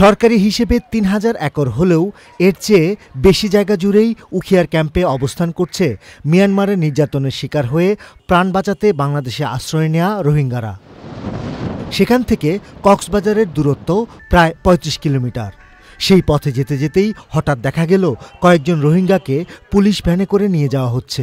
সরকারি হিসেবে তিন হাজার একর হলেও এর চেয়ে বেশি জায়গা জুড়েই উখিয়ার ক্যাম্পে অবস্থান করছে মিয়ানমারের নির্যাতনের শিকার হয়ে প্রাণ বাঁচাতে বাংলাদেশে আশ্রয় নেয়া রোহিঙ্গারা সেখান থেকে কক্সবাজারের দূরত্ব প্রায় ৩৫ কিলোমিটার সেই পথে যেতে যেতেই হঠাৎ দেখা গেল কয়েকজন রোহিঙ্গাকে পুলিশ ভ্যানে করে নিয়ে যাওয়া হচ্ছে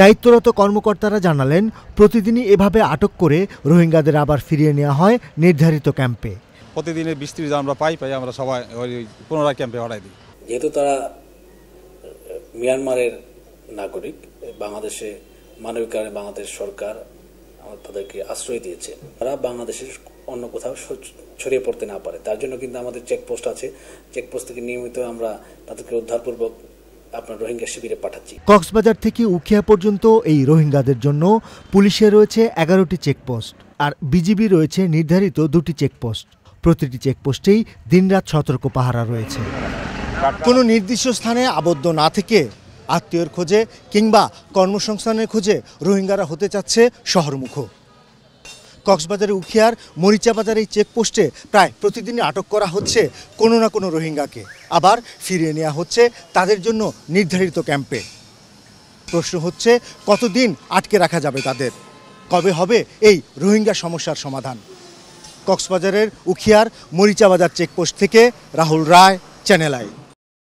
দায়িত্বরত কর্মকর্তারা জানালেন প্রতিদিনই এভাবে আটক করে রোহিঙ্গাদের আবার ফিরিয়ে নেওয়া হয় নির্ধারিত ক্যাম্পে প্রতিদিনের বিস্তৃত আমরা পাই পাই আমরা সবাই ওই পুনরায় ক্যাম্পে হড়াই দিই যেহেতু তারা মিয়ানমারের নাগরিক বাংলাদেশে মানবিক কারণে বাংলাদেশ সরকার তাদেরকে আশ্রয় দিয়েছে তারা বাংলাদেশের অন্য কোথাও ছড়িয়ে পড়তে না পারে তার জন্য কিন্তু আমাদের চেকপোস্ট আছে চেকপোস্ট থেকে নিয়মিত আমরা তাদেরকে উদ্ধারপূর্বক আপনার রোহিঙ্গা শিবিরে পাঠাচ্ছি কক্সবাজার থেকে উখিয়া পর্যন্ত এই রোহিঙ্গাদের জন্য পুলিশে রয়েছে এগারোটি চেকপোস্ট আর বিজিবি রয়েছে নির্ধারিত দুটি চেকপোস্ট প্রতিটি চেকপোস্টেই দিনরাত সতর্ক পাহারা রয়েছে কোনো নির্দিষ্ট স্থানে আবদ্ধ না থেকে আত্মীয়র খোঁজে কিংবা কর্মসংস্থানের খোঁজে রোহিঙ্গারা হতে চাচ্ছে শহরমুখ কক্সবাজারের উখিয়ার মরিচাবাজার এই চেকপোস্টে প্রায় প্রতিদিনই আটক করা হচ্ছে কোনো না কোনো রোহিঙ্গাকে আবার ফিরিয়ে নেওয়া হচ্ছে তাদের জন্য নির্ধারিত ক্যাম্পে প্রশ্ন হচ্ছে কতদিন আটকে রাখা যাবে তাদের কবে হবে এই রোহিঙ্গা সমস্যার সমাধান কক্সবাজারের উখিয়ার মরিচাবাজার চেকপোস্ট থেকে রাহুল রায় চ্যানেল আই